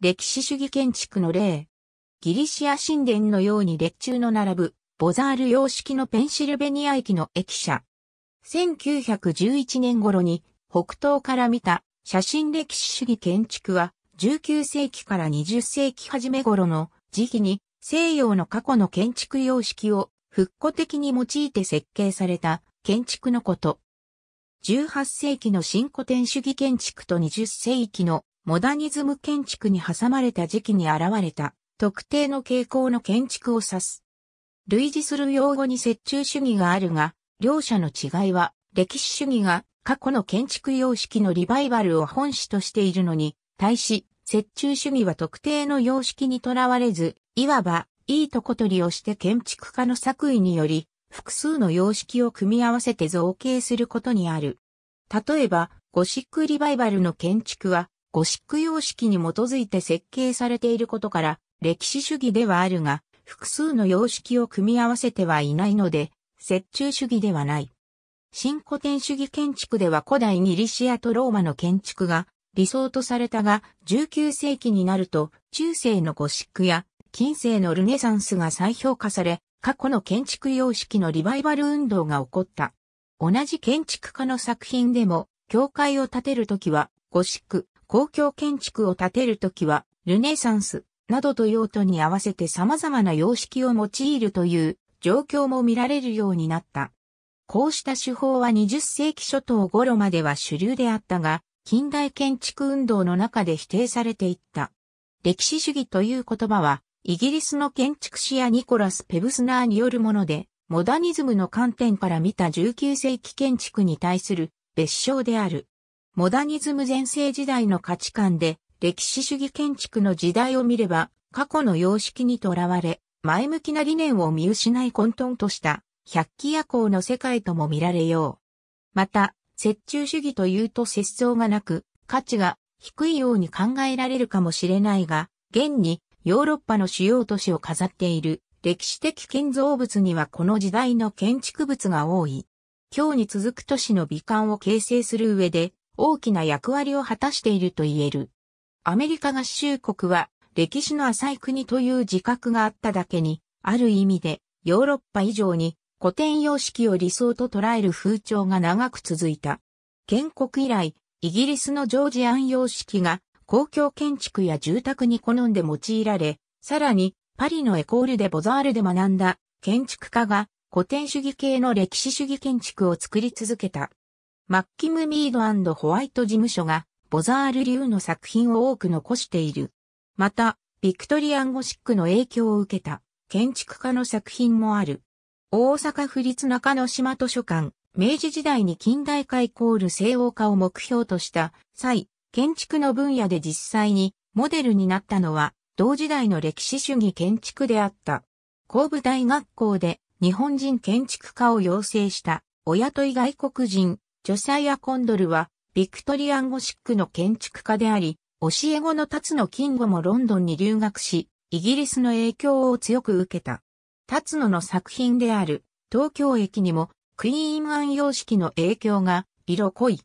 歴史主義建築の例。ギリシア神殿のように列柱の並ぶ、ボザール様式のペンシルベニア駅の駅舎。1911年頃に北東から見た写真歴史主義建築は19世紀から20世紀初め頃の時期に西洋の過去の建築様式を復古的に用いて設計された建築のこと。18世紀の新古典主義建築と20世紀のモダニズム建築に挟まれた時期に現れた特定の傾向の建築を指す。類似する用語に折衷主義があるが、両者の違いは歴史主義が過去の建築様式のリバイバルを本旨としているのに、対し、折衷主義は特定の様式にとらわれず、いわば、いいとこ取りをして建築家の作為により、複数の様式を組み合わせて造形することにある。例えば、ゴシックリバイバルの建築は、ゴシック様式に基づいて設計されていることから、歴史主義ではあるが、複数の様式を組み合わせてはいないので、折衷主義ではない。新古典主義建築では古代ギリシアとローマの建築が理想とされたが、19世紀になると中世のゴシックや近世のルネサンスが再評価され、過去の建築様式のリバイバル運動が起こった。同じ建築家の作品でも、教会を建てるときは、ゴシック、公共建築を建てるときは、ルネサンスなどと用途に合わせて様々な様式を用いるという状況も見られるようになった。こうした手法は20世紀初頭頃までは主流であったが、近代建築運動の中で否定されていった。歴史主義という言葉は、イギリスの建築士やニコラス・ペブスナーによるもので、モダニズムの観点から見た19世紀建築に対する別称である。モダニズム前世時代の価値観で、歴史主義建築の時代を見れば、過去の様式にとらわれ、前向きな理念を見失い混沌とした、百鬼夜行の世界とも見られよう。また、折衷主義というと節操がなく、価値が低いように考えられるかもしれないが、現にヨーロッパの主要都市を飾っている歴史的建造物にはこの時代の建築物が多い。今日に続く都市の美観を形成する上で大きな役割を果たしていると言える。アメリカ合衆国は歴史の浅い国という自覚があっただけに、ある意味でヨーロッパ以上に古典様式を理想と捉える風潮が長く続いた。建国以来、イギリスのジョージアン様式が公共建築や住宅に好んで用いられ、さらにパリのエコールでボザールで学んだ建築家が古典主義系の歴史主義建築を作り続けた。マッキム・ミードホワイト事務所が、ボザール流の作品を多く残している。また、ビクトリアンゴシックの影響を受けた、建築家の作品もある。大阪府立中野島図書館、明治時代に近代化イコール西欧化を目標とした際、建築の分野で実際にモデルになったのは、同時代の歴史主義建築であった。神部大学校で日本人建築家を養成した、親問い外国人、ジョサイア・コンドルは、ビクトリアンゴシックの建築家であり、教え子のノ・野金吾もロンドンに留学し、イギリスの影響を強く受けた。ツ野の作品である、東京駅にも、クイーンアン様式の影響が、色濃い。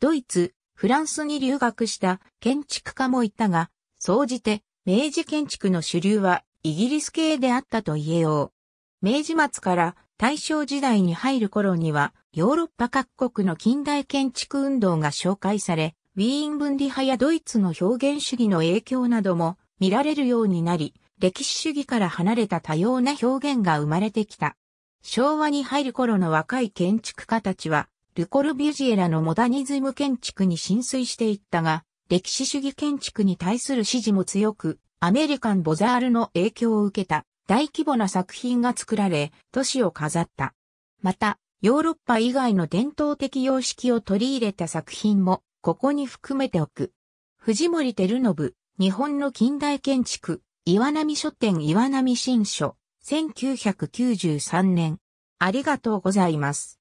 ドイツ、フランスに留学した建築家もいたが、総じて、明治建築の主流は、イギリス系であったと言えよう。明治末から大正時代に入る頃には、ヨーロッパ各国の近代建築運動が紹介され、ウィーン分離派やドイツの表現主義の影響なども見られるようになり、歴史主義から離れた多様な表現が生まれてきた。昭和に入る頃の若い建築家たちは、ルコルビュジエラのモダニズム建築に浸水していったが、歴史主義建築に対する支持も強く、アメリカン・ボザールの影響を受けた。大規模な作品が作られ、都市を飾った。また、ヨーロッパ以外の伝統的様式を取り入れた作品も、ここに含めておく。藤森照信、日本の近代建築、岩波書店岩波新書、1993年。ありがとうございます。